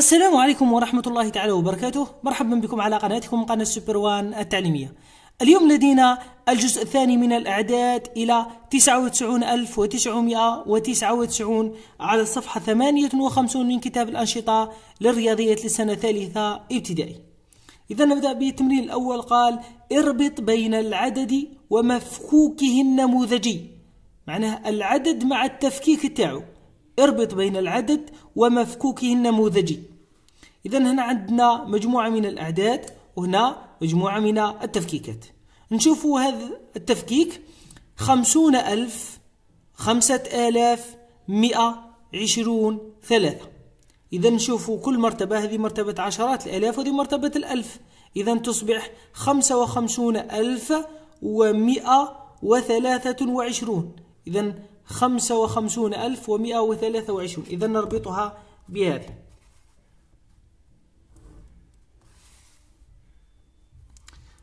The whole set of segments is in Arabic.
السلام عليكم ورحمة الله تعالى وبركاته مرحبا بكم على قناتكم قناة سوبر وان التعليمية اليوم لدينا الجزء الثاني من الأعداد إلى 99999 على الصفحة 58 من كتاب الأنشطة للرياضيات للسنة الثالثة ابتدائي إذا نبدأ بالتمرين الأول قال اربط بين العدد ومفكوكه النموذجي معناه العدد مع التفكيك تاعو اربط بين العدد ومفكوكه النموذجي إذا هنا عندنا مجموعة من الأعداد وهنا مجموعة من التفكيكات نشوفوا هذا التفكيك خمسون ألف خمسة آلاف مئة عشرون ثلاثة إذا نشوفوا كل مرتبة هذه مرتبة عشرات الآلاف وهذه مرتبة الألف إذا تصبح خمسة وخمسون ألف ومئة وثلاثة وعشرون إذا خمسة وخمسون ألف ومئة وثلاثة وعشرون إذا نربطها بهذه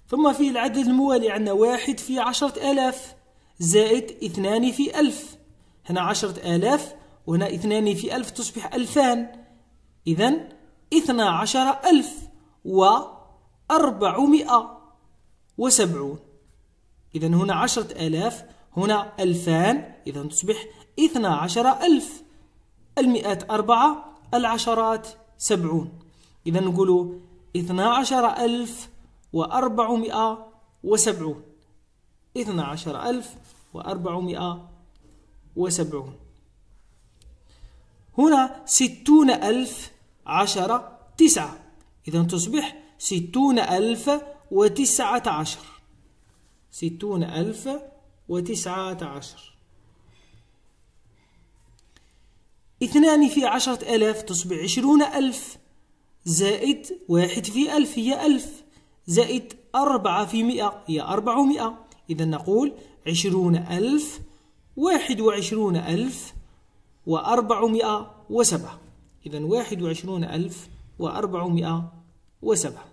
ثم في العدد الموالي عندنا واحد في عشرة آلاف زائد اثنان في ألف هنا عشرة آلاف وهنا اثنان في ألف تصبح ألفان إذا اثنا عشر ألف وأربعمائة وسبعون إذا هنا عشرة آلاف هنا ألفان إذا تصبح اثنا عشر ألف المئات أربعة العشرات سبعون إذا نقول اثنا عشر ألف وأربعمائة وسبعون اثنا عشر ألف وأربعمائة وسبعون هنا ستون ألف عشرة تسعة إذا تصبح ستون ألف وتسعة عشر ستون ألف وتسعة عشر اثنان في عشرة ألاف تصبح عشرون ألف زائد واحد في ألف هي ألف زائد أربعة في مئة هي أربعمائة إذا نقول عشرون ألف واحد وعشرون ألف وأربعمائة وسبعة إذا واحد وعشرون ألف وأربعمائة وسبعة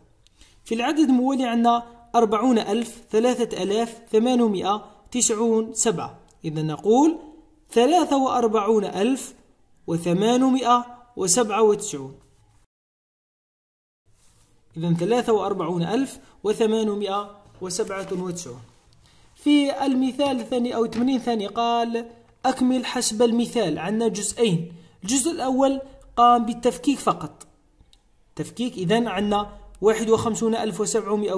في العدد الموالي عندنا أربعون ألف ثلاثة ألاف ثمانمائة تسعون سبعة إذا نقول ثلاثة وأربعون ألف وثمانمائة وسبعة وتسعون إذا ثلاثة ألف في المثال الثاني أو 80 ثانية قال أكمل حسب المثال عندنا جزئين الجزء الأول قام بالتفكيك فقط تفكيك إذا عندنا واحد وخمسون ألف شحال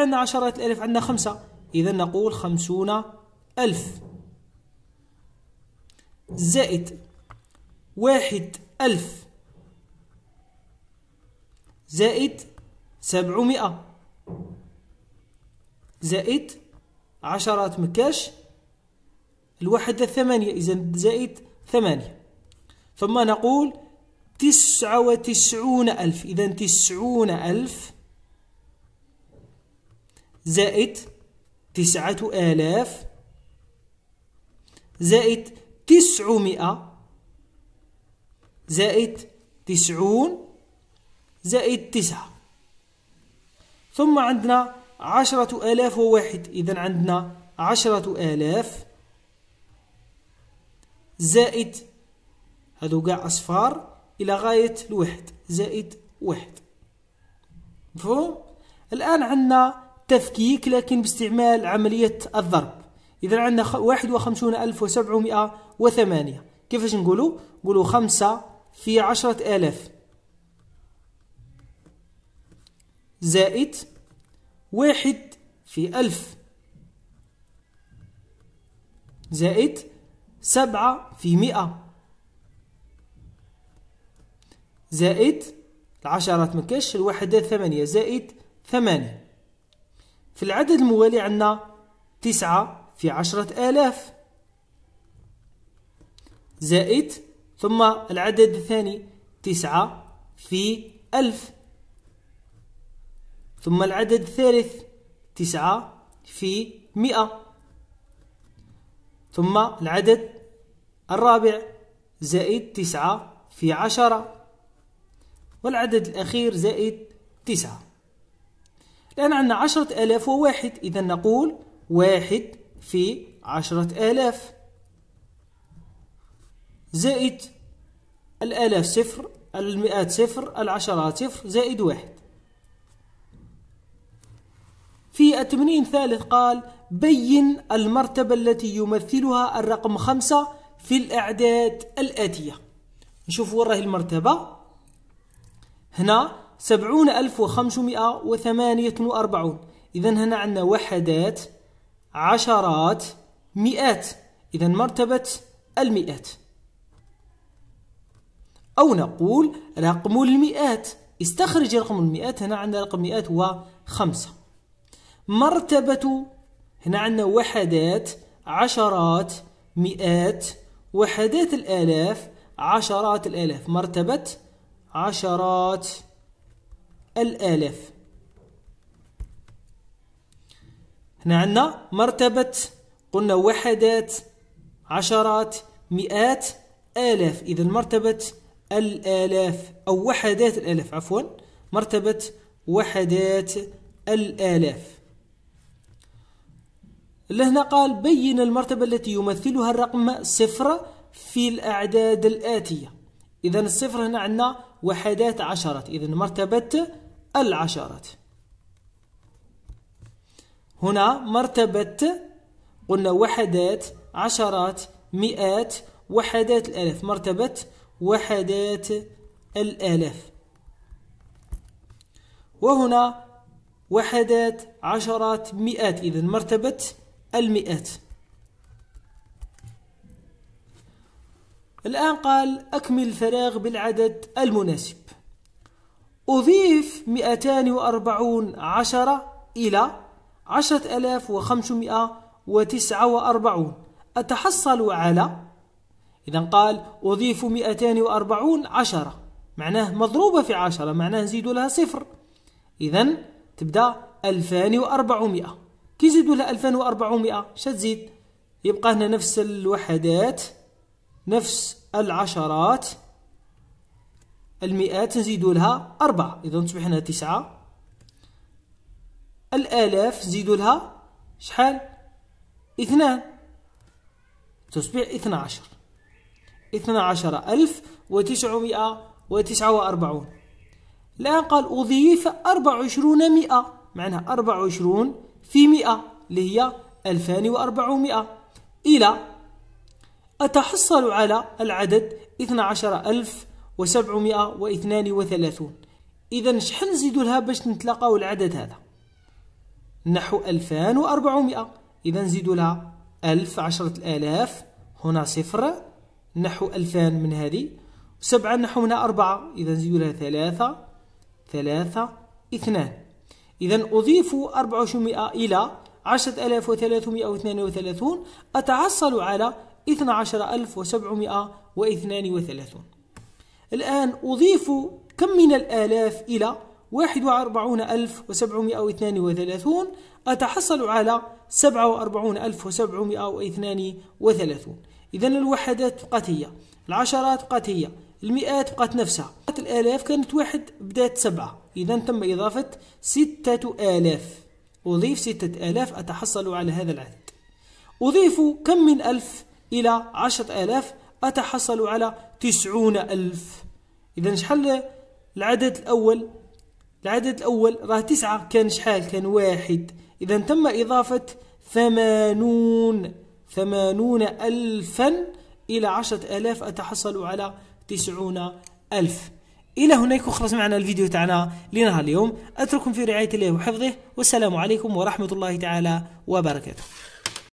عندنا 10000 عندنا خمسة إذا نقول خمسون ألف زائد واحد ألف زائد سبعمائة زائد عشرات مكاش الواحد ثمانية إذا زائد ثمانية ثم نقول تسعة وتسعون ألف إذا تسعون ألف زائد تسعة آلاف زائد تسعمائة زائد تسعون زائد تسعة ثم عندنا عشرة آلاف وواحد إذا عندنا عشرة آلاف زائد هادو قاع أصفار إلى غاية الواحد زائد واحد مفهوم؟ الآن عندنا تفكيك لكن باستعمال عملية الضرب إذا عندنا واحد وخمسون ألف وسبعمائة وثمانية كيفاش نقولوا؟ نقولوا خمسة في عشرة آلاف زائد واحد في ألف زائد سبعة في مئة زائد العشرات مكاش الوحدات ثمانية زائد ثمانية في العدد الموالي عندنا تسعة في عشرة آلاف زائد ثم العدد الثاني تسعة في ألف ثم العدد الثالث تسعة في مئة ثم العدد الرابع زائد تسعة في عشرة والعدد الأخير زائد تسعة الآن عندنا عشرة آلاف وواحد إذا نقول واحد في عشرة آلاف زائد الآلاف صفر المئات صفر العشرات صفر زائد واحد في التمرين الثالث قال بين المرتبة التي يمثلها الرقم خمسة في الأعداد الآتية نشوف وين راهي المرتبة هنا سبعون ألف وخمسمائة وثمانية وأربعون إذا هنا عندنا وحدات عشرات مئات إذا مرتبة المئات أو نقول رقم المئات استخرج رقم المئات هنا عندنا رقم مئات وخمسة مرتبة هنا عندنا وحدات عشرات مئات وحدات الآلاف عشرات الآلاف مرتبة عشرات الآلاف هنا عندنا مرتبة قلنا وحدات عشرات مئات آلاف إذا مرتبة الآلاف أو وحدات الآلاف عفوا مرتبة وحدات الآلاف لهنا قال بين المرتبة التي يمثلها الرقم صفر في الأعداد الآتية إذا الصفر هنا عندنا وحدات عشرات إذا مرتبة العشرات هنا مرتبة قلنا وحدات عشرات مئات وحدات الآلاف مرتبة وحدات الآلاف وهنا وحدات عشرات مئات إذا مرتبة المئات الآن قال أكمل الفراغ بالعدد المناسب أضيف 240 عشرة إلى 10549 أتحصل على إذا قال أضيف 240 عشرة معناه مضروبة في عشرة معناه نزيد لها صفر إذا تبدأ 2400 كي زيدوا لها 2400 شتزيد يبقى هنا نفس الوحدات نفس العشرات المئات نزيدوا لها أربعة إذا تصبح هنا تسعة الآلاف نزيدوا لها شحال اثنان تصبح اثنا عشر اثنا عشر ألف وتسعمائة وتسعة وأربعون الآن قال أضيف أربعة وعشرون مئة معناها أربعة وعشرون في 100 اللي هي 2400 إلى أتحصل على العدد 12732 إذا شحال نزيدو لها باش نتلاقاو العدد هذا نحو 2400 إذا نزيدو لها 1000 10000 هنا صفر نحو 2000 من هذه سبعة نحو منها أربعة إذا نزيدو لها ثلاثة ثلاثة اثنان إذا أضيف 400 إلى 10332 أتحصل على 12732 الآن أضيف كم من الآلاف إلى 41732 أتحصل على 47732 إذا الوحدات بقت هي العشرات بقت هي المئات بقت نفسها الآلاف كانت واحد بدات سبعة إذا تم إضافة ستة آلاف أضيف ستة آلاف أتحصل على هذا العدد أضيف كم من ألف إلى عشرة آلاف أتحصل على تسعون ألف إذا شحال العدد الأول العدد الأول راه تسعة كان شحال كان واحد إذا تم إضافة ثمانون ثمانون ألفا إلى عشرة آلاف أتحصل على تسعون ألف إلى هناك وخلص معنا الفيديو تاعنا لنهار اليوم أترككم في رعاية الله وحفظه والسلام عليكم ورحمة الله تعالى وبركاته